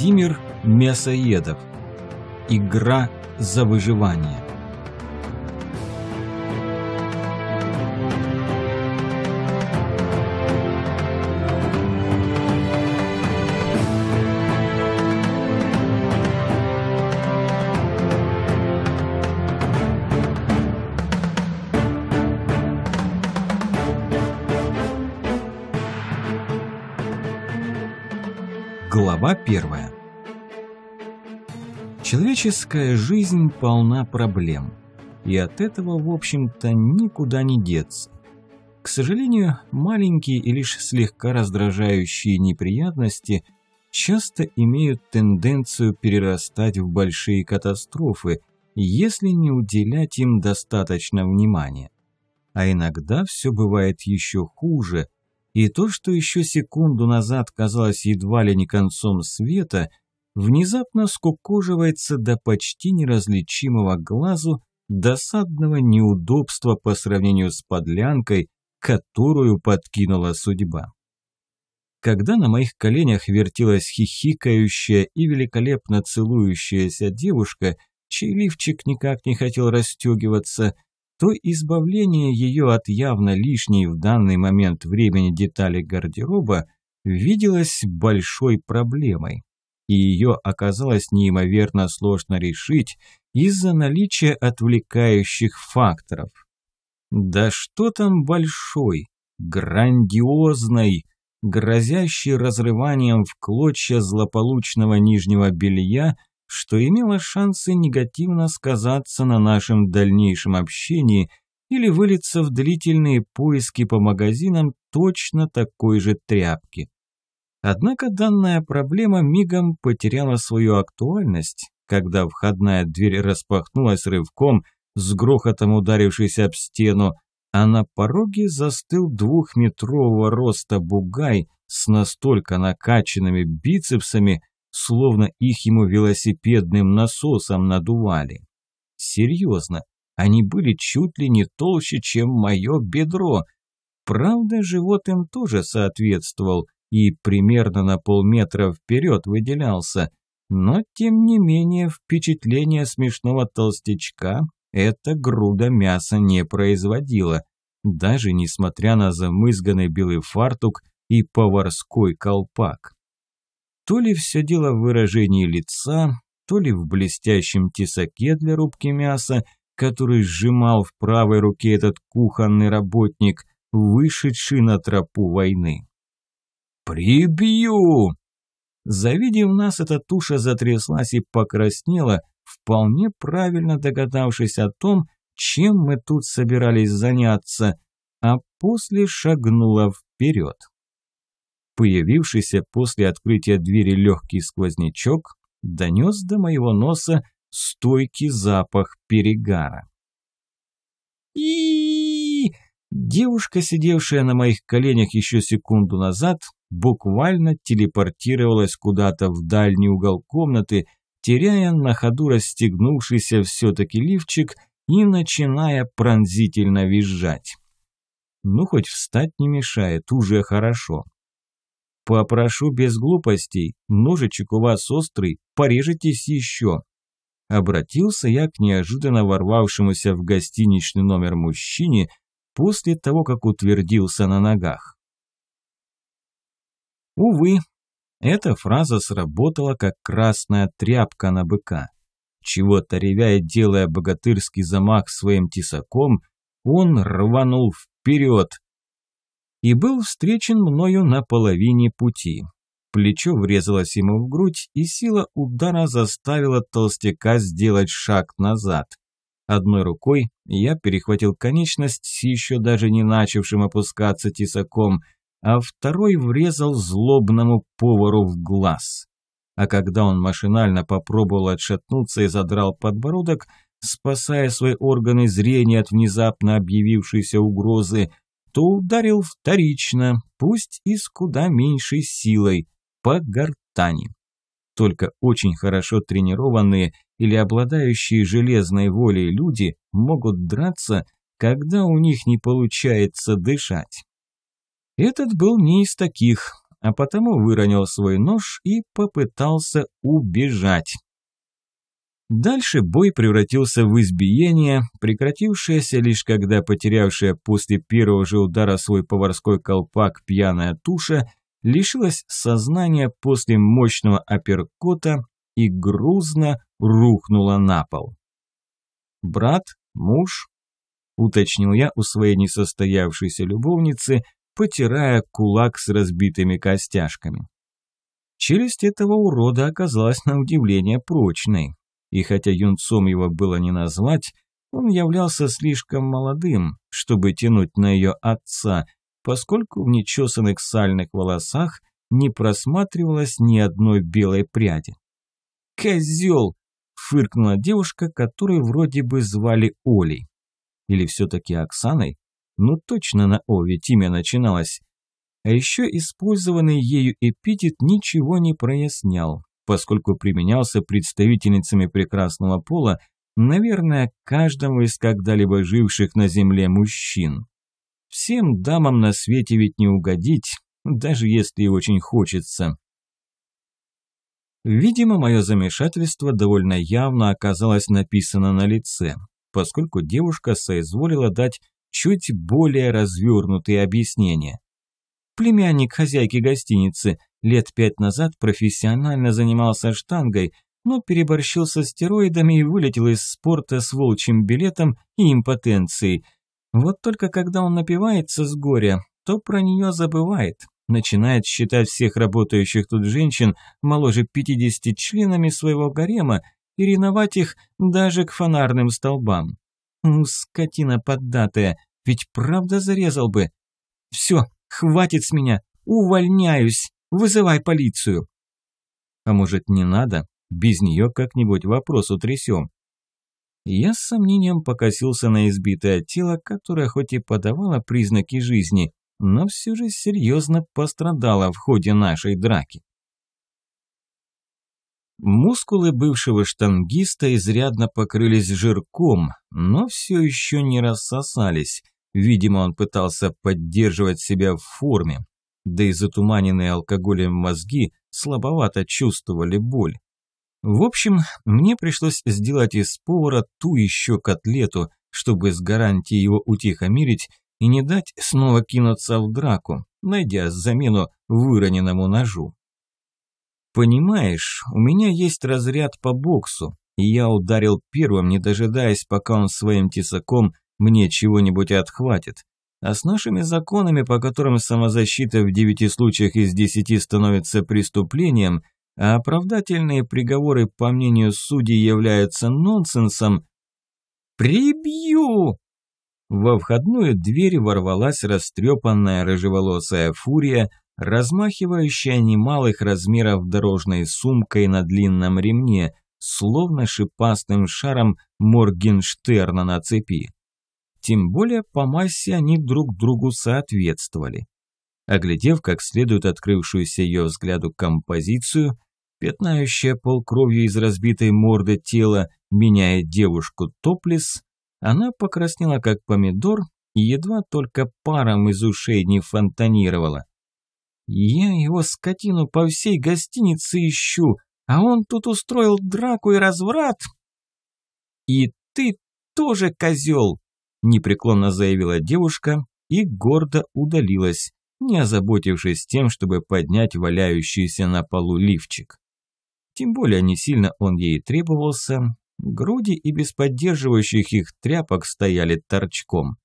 Владимир Мясоедов. Игра за выживание. Глава первая. Человеческая жизнь полна проблем, и от этого, в общем-то, никуда не деться. К сожалению, маленькие и лишь слегка раздражающие неприятности часто имеют тенденцию перерастать в большие катастрофы, если не уделять им достаточно внимания. А иногда все бывает еще хуже, и то, что еще секунду назад казалось едва ли не концом света – внезапно скукоживается до почти неразличимого глазу досадного неудобства по сравнению с подлянкой, которую подкинула судьба. Когда на моих коленях вертелась хихикающая и великолепно целующаяся девушка, чей лифчик никак не хотел расстегиваться, то избавление ее от явно лишней в данный момент времени детали гардероба виделось большой проблемой и ее оказалось неимоверно сложно решить из-за наличия отвлекающих факторов. Да что там большой, грандиозной, грозящей разрыванием в клочья злополучного нижнего белья, что имело шансы негативно сказаться на нашем дальнейшем общении или вылиться в длительные поиски по магазинам точно такой же тряпки. Однако данная проблема мигом потеряла свою актуальность, когда входная дверь распахнулась рывком, с грохотом ударившись об стену, а на пороге застыл двухметрового роста бугай с настолько накачанными бицепсами, словно их ему велосипедным насосом надували. Серьезно, они были чуть ли не толще, чем мое бедро. Правда, живот им тоже соответствовал – и примерно на полметра вперед выделялся, но тем не менее впечатление смешного толстячка эта груда мяса не производила, даже несмотря на замызганный белый фартук и поварской колпак. То ли все дело в выражении лица, то ли в блестящем тесаке для рубки мяса, который сжимал в правой руке этот кухонный работник, вышедший на тропу войны. «Прибью!» Завидев нас, эта туша затряслась и покраснела, вполне правильно догадавшись о том, чем мы тут собирались заняться, а после шагнула вперед. Появившийся после открытия двери легкий сквознячок донес до моего носа стойкий запах перегара. И Девушка, сидевшая на моих коленях еще секунду назад, буквально телепортировалась куда-то в дальний угол комнаты, теряя на ходу расстегнувшийся все-таки лифчик и начиная пронзительно визжать. Ну, хоть встать не мешает, уже хорошо. Попрошу без глупостей, ножичек у вас острый, порежетесь еще. Обратился я к неожиданно ворвавшемуся в гостиничный номер мужчине после того, как утвердился на ногах. Увы, эта фраза сработала как красная тряпка на быка. Чего-то ревя и делая богатырский замах своим тесаком, он рванул вперед и был встречен мною на половине пути. Плечо врезалось ему в грудь, и сила удара заставила толстяка сделать шаг назад. Одной рукой я перехватил конечность с еще даже не начавшим опускаться тесаком – а второй врезал злобному повару в глаз. А когда он машинально попробовал отшатнуться и задрал подбородок, спасая свои органы зрения от внезапно объявившейся угрозы, то ударил вторично, пусть и с куда меньшей силой, по гортани. Только очень хорошо тренированные или обладающие железной волей люди могут драться, когда у них не получается дышать. Этот был не из таких, а потому выронил свой нож и попытался убежать. Дальше бой превратился в избиение, прекратившееся лишь когда потерявшая после первого же удара свой поварской колпак пьяная туша лишилась сознания после мощного апперкота и грузно рухнула на пол. «Брат? Муж?» – уточнил я у своей несостоявшейся любовницы – потирая кулак с разбитыми костяшками. Челюсть этого урода оказалась на удивление прочной, и хотя юнцом его было не назвать, он являлся слишком молодым, чтобы тянуть на ее отца, поскольку в нечесанных сальных волосах не просматривалось ни одной белой пряди. «Козел!» – фыркнула девушка, которую вроде бы звали Олей. Или все-таки Оксаной? Ну точно на «о», ведь имя начиналось. А еще использованный ею эпитет ничего не прояснял, поскольку применялся представительницами прекрасного пола, наверное, каждому из когда-либо живших на земле мужчин. Всем дамам на свете ведь не угодить, даже если и очень хочется. Видимо, мое замешательство довольно явно оказалось написано на лице, поскольку девушка соизволила дать чуть более развернутые объяснения. Племянник хозяйки гостиницы лет пять назад профессионально занимался штангой, но переборщил со стероидами и вылетел из спорта с волчьим билетом и импотенцией. Вот только когда он напивается с горя, то про нее забывает, начинает считать всех работающих тут женщин моложе 50 членами своего гарема и реновать их даже к фонарным столбам. «Ну, скотина поддатая, ведь правда зарезал бы. Все, хватит с меня, увольняюсь, вызывай полицию. А может, не надо? Без нее как-нибудь вопрос утрясем. Я с сомнением покосился на избитое тело, которое хоть и подавало признаки жизни, но все же серьезно пострадало в ходе нашей драки. Мускулы бывшего штангиста изрядно покрылись жирком, но все еще не рассосались. Видимо, он пытался поддерживать себя в форме. Да и затуманенные алкоголем мозги слабовато чувствовали боль. В общем, мне пришлось сделать из повара ту еще котлету, чтобы с гарантией его утихомирить и не дать снова кинуться в драку, найдя замену выроненному ножу. «Понимаешь, у меня есть разряд по боксу, и я ударил первым, не дожидаясь, пока он своим тесаком мне чего-нибудь отхватит. А с нашими законами, по которым самозащита в девяти случаях из десяти становится преступлением, а оправдательные приговоры, по мнению судей, являются нонсенсом, «Прибью!» Во входную дверь ворвалась растрепанная рыжеволосая фурия, размахивающая немалых размеров дорожной сумкой на длинном ремне, словно шипастым шаром Моргенштерна на цепи. Тем более по массе они друг другу соответствовали. Оглядев как следует открывшуюся ее взгляду композицию, пятнающая полкровью из разбитой морды тела, меняя девушку топлес, она покраснела как помидор и едва только паром из ушей не фонтанировала. Я его скотину по всей гостинице ищу, а он тут устроил драку и разврат. И ты тоже козел, непреклонно заявила девушка и гордо удалилась, не озаботившись тем, чтобы поднять валяющийся на полу лифчик. Тем более не сильно он ей требовался, груди и без поддерживающих их тряпок стояли торчком.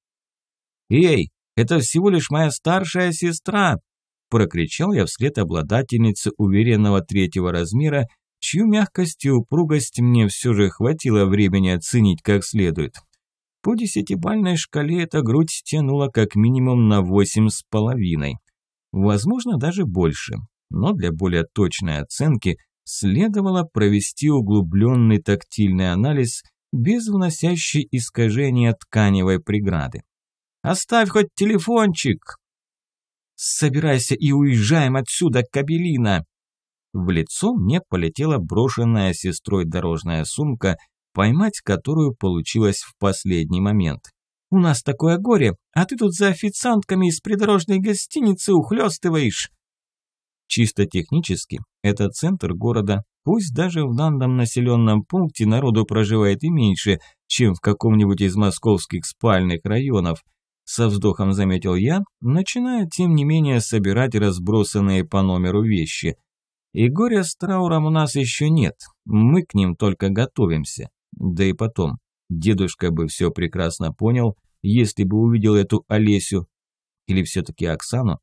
«Эй, это всего лишь моя старшая сестра, – прокричал я вслед обладательнице уверенного третьего размера, чью мягкость и упругость мне все же хватило времени оценить как следует. По десятибальной шкале эта грудь тянула как минимум на восемь с половиной. Возможно, даже больше. Но для более точной оценки следовало провести углубленный тактильный анализ без вносящей искажения тканевой преграды. «Оставь хоть телефончик!» «Собирайся и уезжаем отсюда, Кабелина!» В лицо мне полетела брошенная сестрой дорожная сумка, поймать которую получилось в последний момент. «У нас такое горе, а ты тут за официантками из придорожной гостиницы ухлёстываешь!» Чисто технически, это центр города, пусть даже в данном населенном пункте народу проживает и меньше, чем в каком-нибудь из московских спальных районов – со вздохом заметил я, начиная, тем не менее, собирать разбросанные по номеру вещи. И горя с трауром у нас еще нет, мы к ним только готовимся. Да и потом, дедушка бы все прекрасно понял, если бы увидел эту Олесю. Или все-таки Оксану?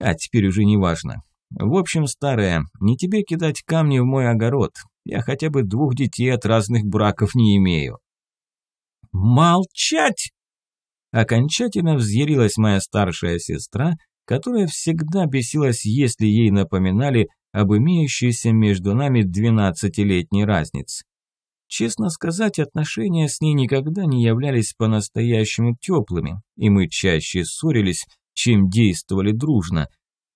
А теперь уже не важно. В общем, старая, не тебе кидать камни в мой огород. Я хотя бы двух детей от разных браков не имею. «Молчать!» Окончательно взъярилась моя старшая сестра, которая всегда бесилась, если ей напоминали об имеющейся между нами 12-летней разнице. Честно сказать, отношения с ней никогда не являлись по-настоящему теплыми, и мы чаще ссорились, чем действовали дружно.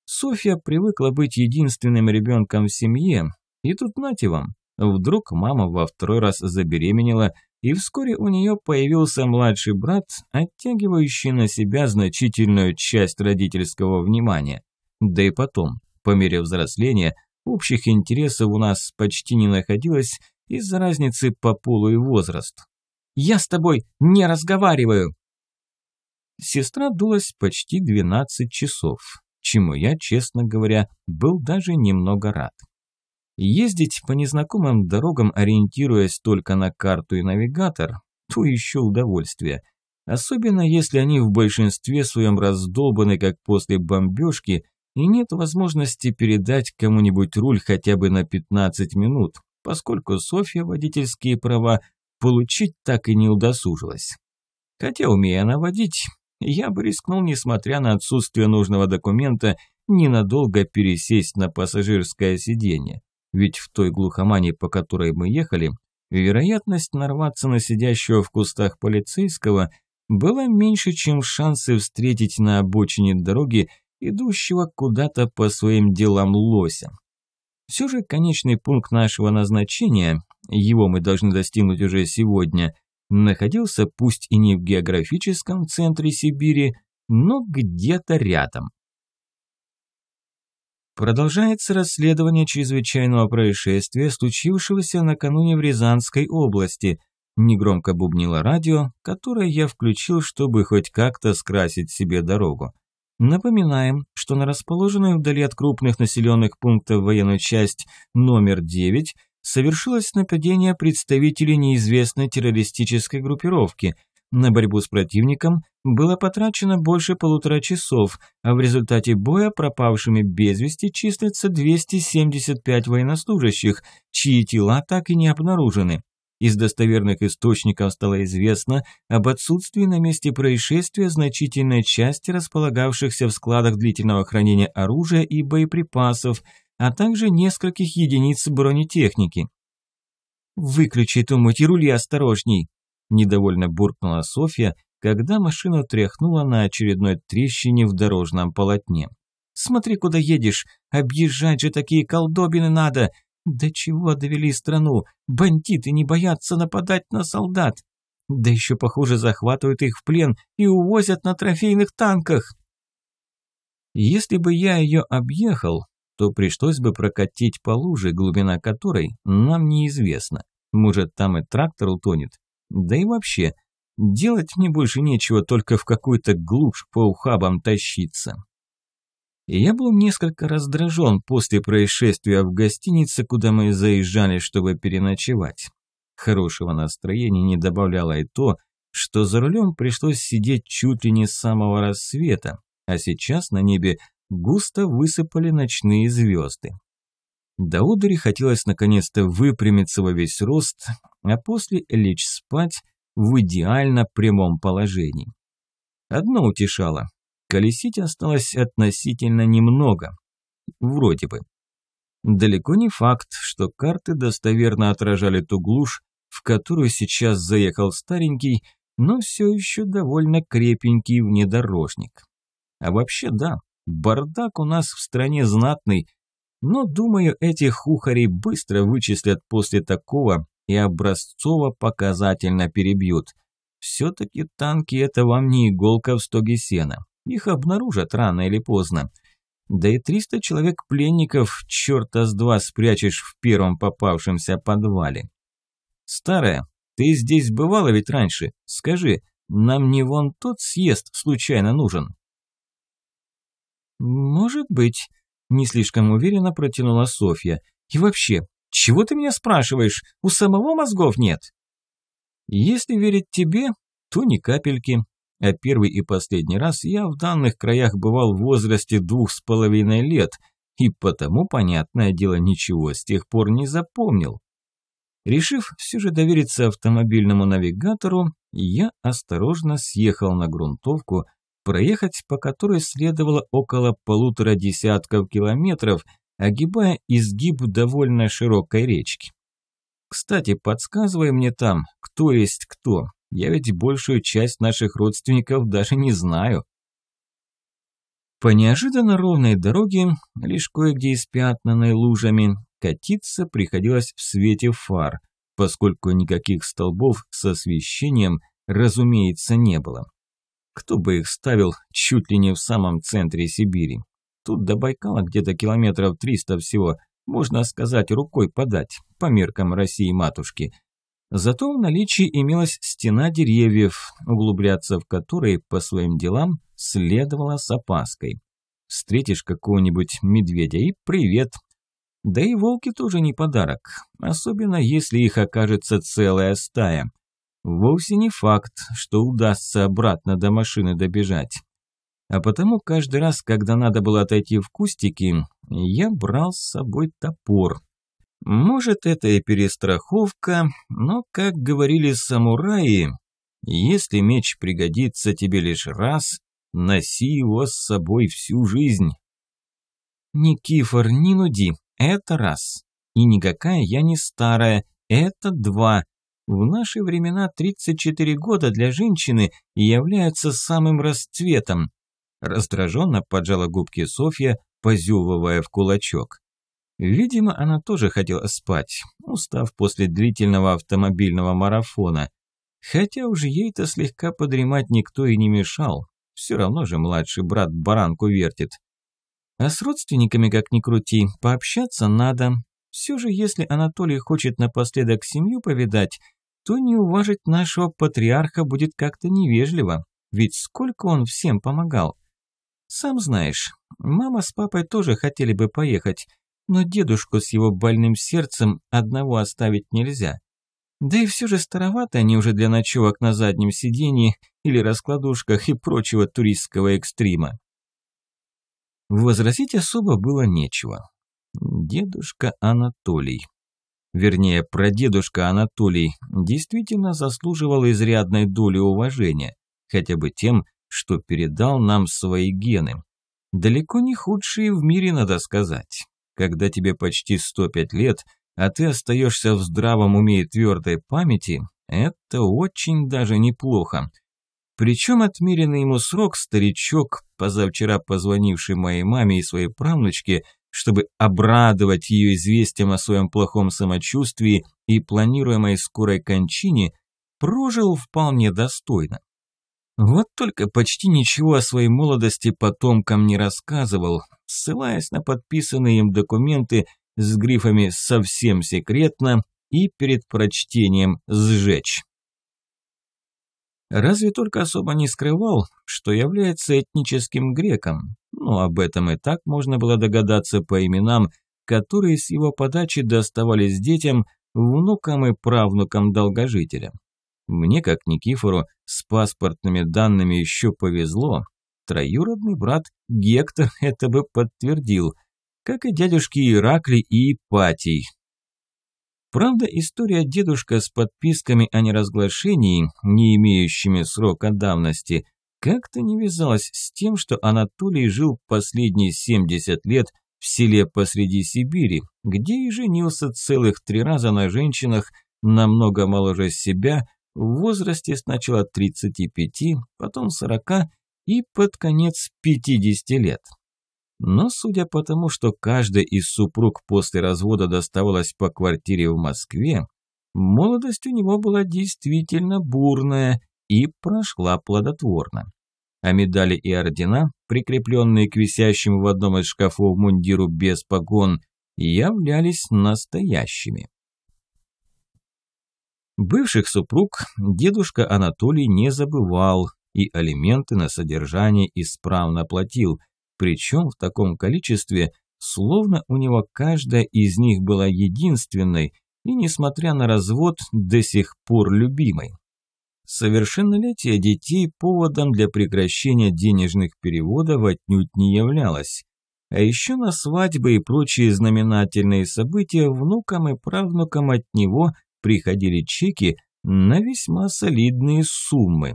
Софья привыкла быть единственным ребенком в семье, и тут нате вам, вдруг мама во второй раз забеременела – и вскоре у нее появился младший брат, оттягивающий на себя значительную часть родительского внимания. Да и потом, по мере взросления, общих интересов у нас почти не находилось из-за разницы по полу и возрасту. «Я с тобой не разговариваю!» Сестра дулась почти 12 часов, чему я, честно говоря, был даже немного рад. Ездить по незнакомым дорогам, ориентируясь только на карту и навигатор, то еще удовольствие. Особенно если они в большинстве своем раздолбаны, как после бомбежки, и нет возможности передать кому-нибудь руль хотя бы на 15 минут, поскольку Софья водительские права получить так и не удосужилась. Хотя, умея наводить, я бы рискнул, несмотря на отсутствие нужного документа, ненадолго пересесть на пассажирское сиденье. Ведь в той глухомане, по которой мы ехали, вероятность нарваться на сидящего в кустах полицейского была меньше, чем шансы встретить на обочине дороги идущего куда-то по своим делам лося. Все же конечный пункт нашего назначения, его мы должны достигнуть уже сегодня, находился пусть и не в географическом центре Сибири, но где-то рядом. Продолжается расследование чрезвычайного происшествия, случившегося накануне в Рязанской области. Негромко бубнило радио, которое я включил, чтобы хоть как-то скрасить себе дорогу. Напоминаем, что на расположенную вдали от крупных населенных пунктов военную часть номер 9 совершилось нападение представителей неизвестной террористической группировки – на борьбу с противником было потрачено больше полутора часов, а в результате боя пропавшими без вести числятся 275 военнослужащих, чьи тела так и не обнаружены. Из достоверных источников стало известно об отсутствии на месте происшествия значительной части располагавшихся в складах длительного хранения оружия и боеприпасов, а также нескольких единиц бронетехники. «Выключи эту муть и рули осторожней!» недовольно буркнула Софья, когда машина тряхнула на очередной трещине в дорожном полотне. «Смотри, куда едешь! Объезжать же такие колдобины надо! Да чего довели страну? Бандиты не боятся нападать на солдат! Да еще, похоже, захватывают их в плен и увозят на трофейных танках!» Если бы я ее объехал, то пришлось бы прокатить по луже, глубина которой нам неизвестна. Может, там и трактор утонет. Да и вообще, делать мне больше нечего, только в какую-то глушь по ухабам тащиться. Я был несколько раздражен после происшествия в гостинице, куда мы заезжали, чтобы переночевать. Хорошего настроения не добавляло и то, что за рулем пришлось сидеть чуть ли не с самого рассвета, а сейчас на небе густо высыпали ночные звезды. Даудере хотелось наконец-то выпрямиться во весь рост, а после лечь спать в идеально прямом положении. Одно утешало – колесить осталось относительно немного. Вроде бы. Далеко не факт, что карты достоверно отражали ту глушь, в которую сейчас заехал старенький, но все еще довольно крепенький внедорожник. А вообще да, бардак у нас в стране знатный – но, думаю, эти хухари быстро вычислят после такого и образцово показательно перебьют. Все-таки танки – это вам не иголка в стоге сена. Их обнаружат рано или поздно. Да и 300 человек пленников черта с два спрячешь в первом попавшемся подвале. Старая, ты здесь бывала ведь раньше? Скажи, нам не вон тот съезд случайно нужен? Может быть. Не слишком уверенно протянула Софья. «И вообще, чего ты меня спрашиваешь? У самого мозгов нет?» «Если верить тебе, то ни капельки. А первый и последний раз я в данных краях бывал в возрасте двух с половиной лет, и потому, понятное дело, ничего с тех пор не запомнил. Решив все же довериться автомобильному навигатору, я осторожно съехал на грунтовку, проехать по которой следовало около полутора десятков километров, огибая изгиб довольно широкой речки. Кстати, подсказывай мне там, кто есть кто. Я ведь большую часть наших родственников даже не знаю. По неожиданно ровной дороге, лишь кое-где испятнанной лужами, катиться приходилось в свете фар, поскольку никаких столбов с освещением, разумеется, не было. Кто бы их ставил чуть ли не в самом центре Сибири. Тут до Байкала где-то километров 300 всего, можно сказать, рукой подать, по меркам России-матушки. Зато в наличии имелась стена деревьев, углубляться в которые по своим делам следовало с опаской. Встретишь какого-нибудь медведя и привет. Да и волки тоже не подарок, особенно если их окажется целая стая – Вовсе не факт, что удастся обратно до машины добежать. А потому каждый раз, когда надо было отойти в кустики, я брал с собой топор. Может, это и перестраховка, но, как говорили самураи, если меч пригодится тебе лишь раз, носи его с собой всю жизнь. Никифор, не нуди, это раз. И никакая я не старая, это два. В наши времена 34 года для женщины являются самым расцветом. Раздраженно поджала губки Софья, позевывая в кулачок. Видимо, она тоже хотела спать, устав после длительного автомобильного марафона. Хотя уже ей-то слегка подремать никто и не мешал. Все равно же младший брат баранку вертит. А с родственниками, как ни крути, пообщаться надо. Все же, если Анатолий хочет напоследок семью повидать, то не уважить нашего патриарха будет как-то невежливо, ведь сколько он всем помогал. Сам знаешь, мама с папой тоже хотели бы поехать, но дедушку с его больным сердцем одного оставить нельзя. Да и все же староваты они уже для ночевок на заднем сидении или раскладушках и прочего туристского экстрима. Возразить особо было нечего. Дедушка Анатолий вернее, прадедушка Анатолий, действительно заслуживал изрядной доли уважения, хотя бы тем, что передал нам свои гены. Далеко не худшие в мире, надо сказать. Когда тебе почти 105 лет, а ты остаешься в здравом уме и твердой памяти, это очень даже неплохо. Причем отмеренный ему срок старичок, позавчера позвонивший моей маме и своей правнучке – чтобы обрадовать ее известием о своем плохом самочувствии и планируемой скорой кончине, прожил вполне достойно. Вот только почти ничего о своей молодости потомкам не рассказывал, ссылаясь на подписанные им документы с грифами «совсем секретно» и перед прочтением «сжечь». Разве только особо не скрывал, что является этническим греком, но об этом и так можно было догадаться по именам, которые с его подачи доставались детям, внукам и правнукам долгожителя. Мне, как Никифору, с паспортными данными еще повезло. Троюродный брат Гектор это бы подтвердил, как и дядюшки Иракли и Ипатий. Правда, история дедушка с подписками о неразглашении, не имеющими срока давности – как-то не вязалось с тем, что Анатолий жил последние 70 лет в селе посреди Сибири, где и женился целых три раза на женщинах намного моложе себя, в возрасте сначала 35, потом 40 и под конец 50 лет. Но судя по тому, что каждый из супруг после развода доставалась по квартире в Москве, молодость у него была действительно бурная, и прошла плодотворно. А медали и ордена, прикрепленные к висящему в одном из шкафов мундиру без погон, являлись настоящими. Бывших супруг дедушка Анатолий не забывал и алименты на содержание исправно платил, причем в таком количестве, словно у него каждая из них была единственной и, несмотря на развод, до сих пор любимой совершеннолетие детей поводом для прекращения денежных переводов отнюдь не являлось. А еще на свадьбы и прочие знаменательные события внукам и правнукам от него приходили чеки на весьма солидные суммы.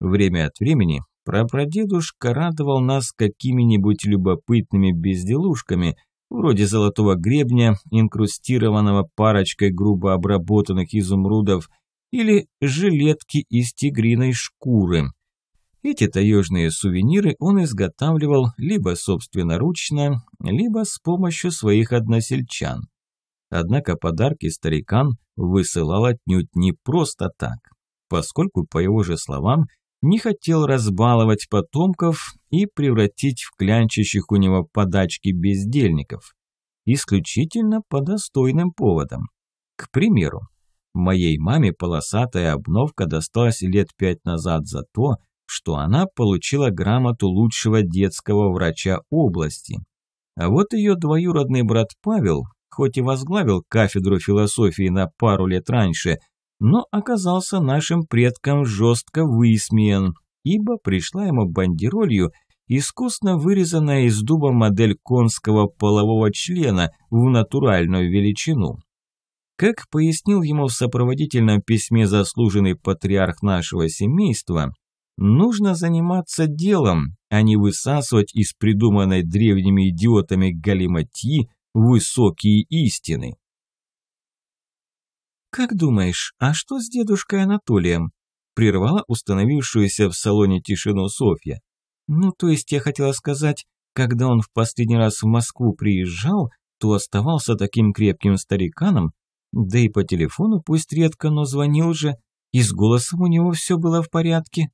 Время от времени прапрадедушка радовал нас какими-нибудь любопытными безделушками, вроде золотого гребня, инкрустированного парочкой грубо обработанных изумрудов – или жилетки из тигриной шкуры. Эти таежные сувениры он изготавливал либо собственноручно, либо с помощью своих односельчан. Однако подарки старикан высылал отнюдь не просто так, поскольку, по его же словам, не хотел разбаловать потомков и превратить в клянчащих у него подачки бездельников. Исключительно по достойным поводам. К примеру, Моей маме полосатая обновка досталась лет пять назад за то, что она получила грамоту лучшего детского врача области. А вот ее двоюродный брат Павел, хоть и возглавил кафедру философии на пару лет раньше, но оказался нашим предком жестко высмеян, ибо пришла ему бандеролью искусно вырезанная из дуба модель конского полового члена в натуральную величину. Как пояснил ему в сопроводительном письме заслуженный патриарх нашего семейства, нужно заниматься делом, а не высасывать из придуманной древними идиотами галиматьи высокие истины. «Как думаешь, а что с дедушкой Анатолием?» – прервала установившуюся в салоне тишину Софья. «Ну, то есть я хотела сказать, когда он в последний раз в Москву приезжал, то оставался таким крепким стариканом, да и по телефону пусть редко, но звонил же, и с голосом у него все было в порядке.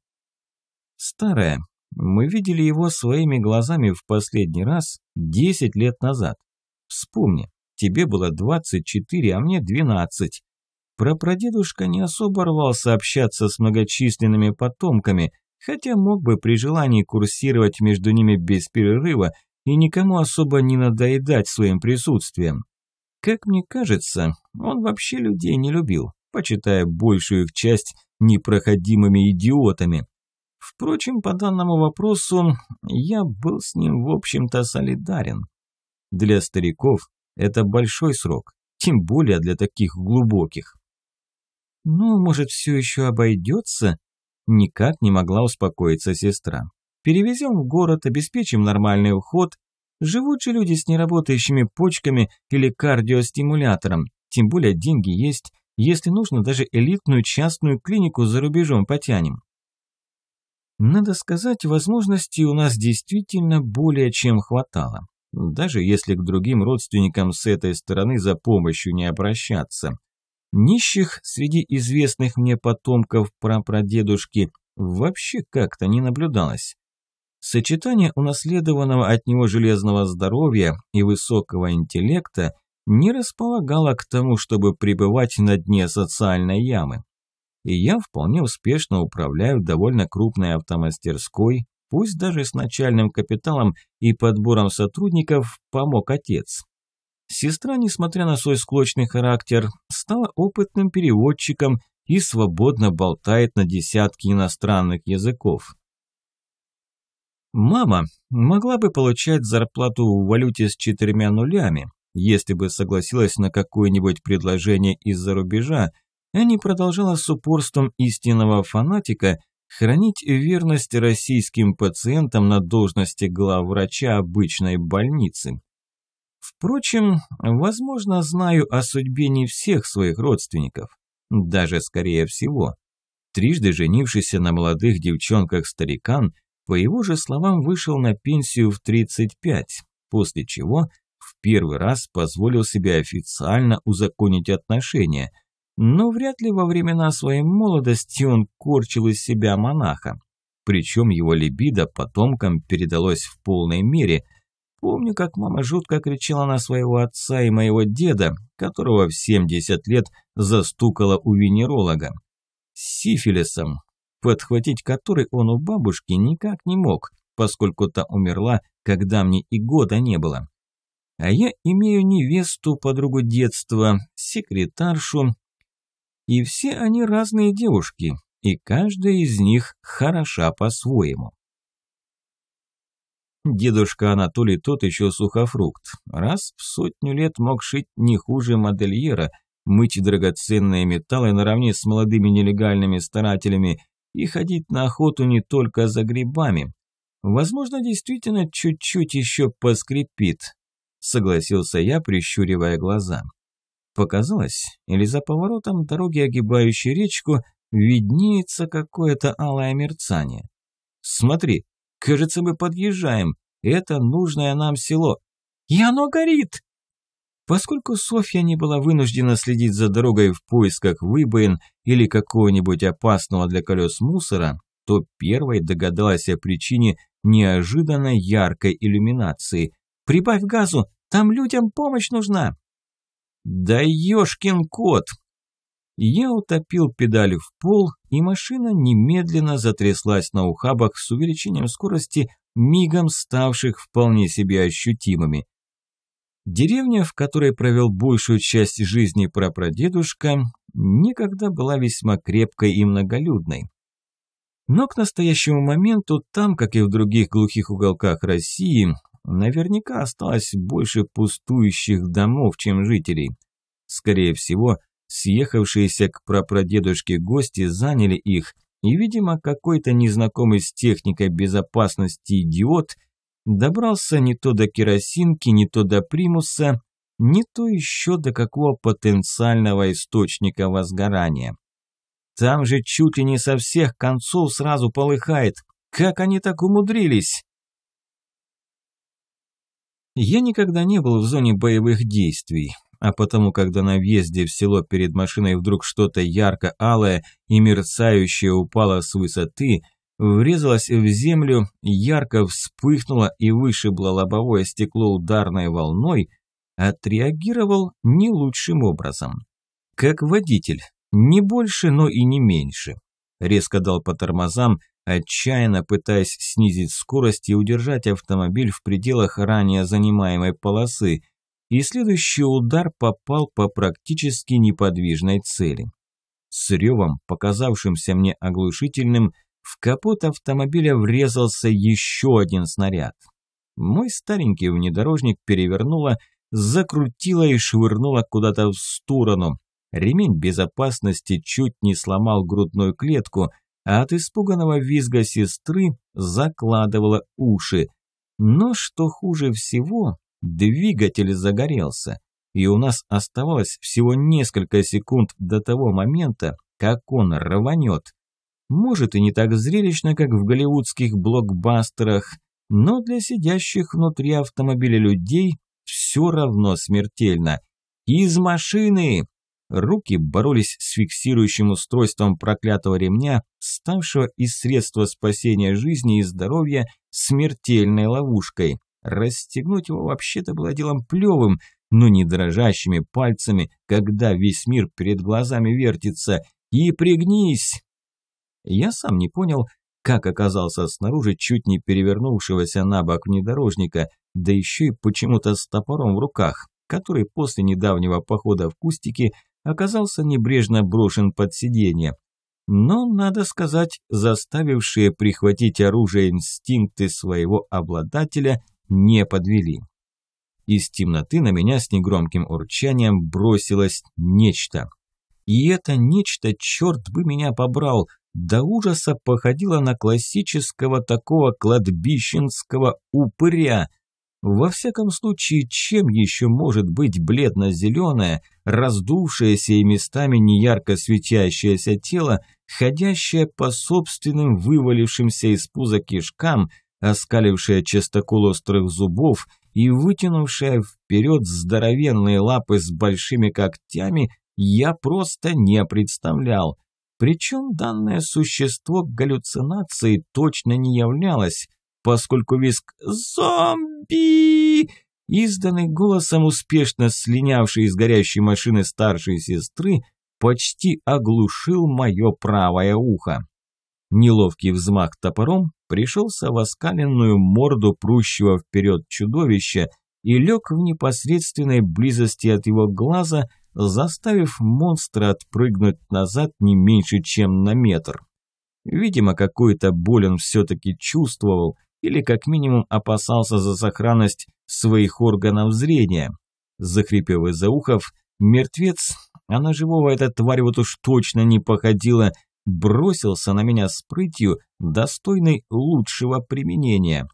Старая, мы видели его своими глазами в последний раз 10 лет назад. Вспомни, тебе было 24, а мне 12. Прапрадедушка не особо рвался общаться с многочисленными потомками, хотя мог бы при желании курсировать между ними без перерыва и никому особо не надоедать своим присутствием. Как мне кажется, он вообще людей не любил, почитая большую их часть непроходимыми идиотами. Впрочем, по данному вопросу я был с ним, в общем-то, солидарен. Для стариков это большой срок, тем более для таких глубоких. «Ну, может, все еще обойдется?» Никак не могла успокоиться сестра. «Перевезем в город, обеспечим нормальный уход, Живут же люди с неработающими почками или кардиостимулятором. Тем более деньги есть. Если нужно, даже элитную частную клинику за рубежом потянем. Надо сказать, возможностей у нас действительно более чем хватало. Даже если к другим родственникам с этой стороны за помощью не обращаться. Нищих среди известных мне потомков прапрадедушки вообще как-то не наблюдалось. Сочетание унаследованного от него железного здоровья и высокого интеллекта не располагало к тому, чтобы пребывать на дне социальной ямы. И я вполне успешно управляю довольно крупной автомастерской, пусть даже с начальным капиталом и подбором сотрудников помог отец. Сестра, несмотря на свой склочный характер, стала опытным переводчиком и свободно болтает на десятки иностранных языков. Мама могла бы получать зарплату в валюте с четырьмя нулями, если бы согласилась на какое-нибудь предложение из-за рубежа, а не продолжала с упорством истинного фанатика хранить верность российским пациентам на должности главврача обычной больницы. Впрочем, возможно, знаю о судьбе не всех своих родственников, даже скорее всего. Трижды женившийся на молодых девчонках старикан – по его же словам, вышел на пенсию в 35, после чего в первый раз позволил себе официально узаконить отношения, но вряд ли во времена своей молодости он корчил из себя монаха. Причем его либидо потомкам передалось в полной мере. Помню, как мама жутко кричала на своего отца и моего деда, которого в 70 лет застукала у венеролога. С сифилисом, подхватить который он у бабушки никак не мог, поскольку та умерла, когда мне и года не было. А я имею невесту, подругу детства, секретаршу, и все они разные девушки, и каждая из них хороша по-своему. Дедушка Анатолий тот еще сухофрукт. Раз в сотню лет мог шить не хуже модельера, мыть драгоценные металлы наравне с молодыми нелегальными старателями и ходить на охоту не только за грибами. Возможно, действительно чуть-чуть еще поскрипит, согласился я, прищуривая глаза. Показалось, или за поворотом дороги, огибающей речку, виднеется какое-то алое мерцание. «Смотри, кажется, мы подъезжаем. Это нужное нам село». «И оно горит!» Поскольку Софья не была вынуждена следить за дорогой в поисках выбоин или какого-нибудь опасного для колес мусора, то первой догадалась о причине неожиданно яркой иллюминации. «Прибавь газу, там людям помощь нужна!» «Да ёшкин кот!» Я утопил педаль в пол, и машина немедленно затряслась на ухабах с увеличением скорости, мигом ставших вполне себе ощутимыми. Деревня, в которой провел большую часть жизни прапрадедушка, никогда была весьма крепкой и многолюдной. Но к настоящему моменту там, как и в других глухих уголках России, наверняка осталось больше пустующих домов, чем жителей. Скорее всего, съехавшиеся к прапрадедушке гости заняли их, и, видимо, какой-то незнакомый с техникой безопасности идиот – добрался не то до керосинки, не то до примуса, не то еще до какого потенциального источника возгорания. Там же чуть ли не со всех концов сразу полыхает. Как они так умудрились? Я никогда не был в зоне боевых действий, а потому, когда на въезде в село перед машиной вдруг что-то ярко-алое и мерцающее упало с высоты, врезалась в землю, ярко вспыхнула и вышибла лобовое стекло ударной волной, отреагировал не лучшим образом. Как водитель, не больше, но и не меньше. Резко дал по тормозам, отчаянно пытаясь снизить скорость и удержать автомобиль в пределах ранее занимаемой полосы, и следующий удар попал по практически неподвижной цели. С ревом, показавшимся мне оглушительным, в капот автомобиля врезался еще один снаряд. Мой старенький внедорожник перевернуло, закрутило и швырнуло куда-то в сторону. Ремень безопасности чуть не сломал грудную клетку, а от испуганного визга сестры закладывала уши. Но что хуже всего, двигатель загорелся, и у нас оставалось всего несколько секунд до того момента, как он рванет. Может и не так зрелищно, как в голливудских блокбастерах, но для сидящих внутри автомобиля людей все равно смертельно. «Из машины!» Руки боролись с фиксирующим устройством проклятого ремня, ставшего из средства спасения жизни и здоровья смертельной ловушкой. Расстегнуть его вообще-то было делом плевым, но не дрожащими пальцами, когда весь мир перед глазами вертится. «И пригнись!» Я сам не понял, как оказался снаружи чуть не перевернувшегося на бок внедорожника, да еще и почему-то с топором в руках, который после недавнего похода в кустики оказался небрежно брошен под сиденье. Но, надо сказать, заставившие прихватить оружие инстинкты своего обладателя не подвели. Из темноты на меня с негромким урчанием бросилось нечто. И это нечто, черт бы меня побрал – до ужаса походила на классического такого кладбищенского упыря. Во всяком случае, чем еще может быть бледно-зеленое, раздувшееся и местами неярко светящееся тело, ходящее по собственным вывалившимся из пуза кишкам, оскалившее частокол острых зубов и вытянувшее вперед здоровенные лапы с большими когтями, я просто не представлял – причем данное существо галлюцинацией точно не являлось, поскольку виск «Зомби!», изданный голосом успешно слинявшей из горящей машины старшей сестры, почти оглушил мое правое ухо. Неловкий взмах топором пришелся в оскаленную морду прущего вперед чудовища и лег в непосредственной близости от его глаза – заставив монстра отпрыгнуть назад не меньше, чем на метр. Видимо, какой-то боль он все-таки чувствовал или как минимум опасался за сохранность своих органов зрения. Захрипев из-за ухов, мертвец, а на живого эта тварь вот уж точно не походила, бросился на меня с прытью, достойной лучшего применения.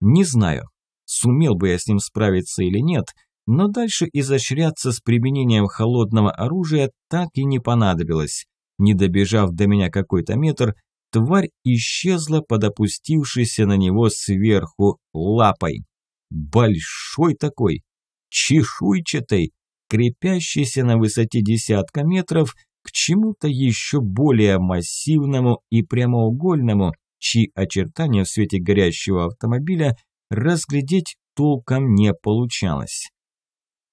Не знаю, сумел бы я с ним справиться или нет – но дальше изощряться с применением холодного оружия так и не понадобилось. Не добежав до меня какой-то метр, тварь исчезла под опустившейся на него сверху лапой. Большой такой, чешуйчатой, крепящейся на высоте десятка метров к чему-то еще более массивному и прямоугольному, чьи очертания в свете горящего автомобиля разглядеть толком не получалось.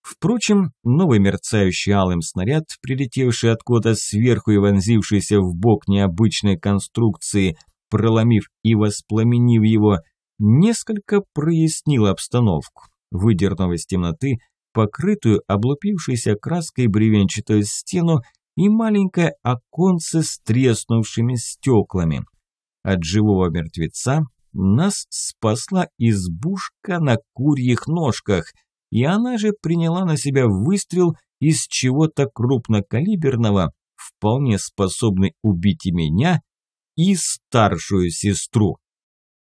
Впрочем, новый мерцающий алым снаряд, прилетевший откуда сверху и вонзившийся в бок необычной конструкции, проломив и воспламенив его, несколько прояснил обстановку, выдернув из темноты покрытую облупившейся краской бревенчатую стену и маленькое оконце с треснувшими стеклами. От живого мертвеца нас спасла избушка на курьих ножках – и она же приняла на себя выстрел из чего-то крупнокалиберного, вполне способный убить и меня, и старшую сестру.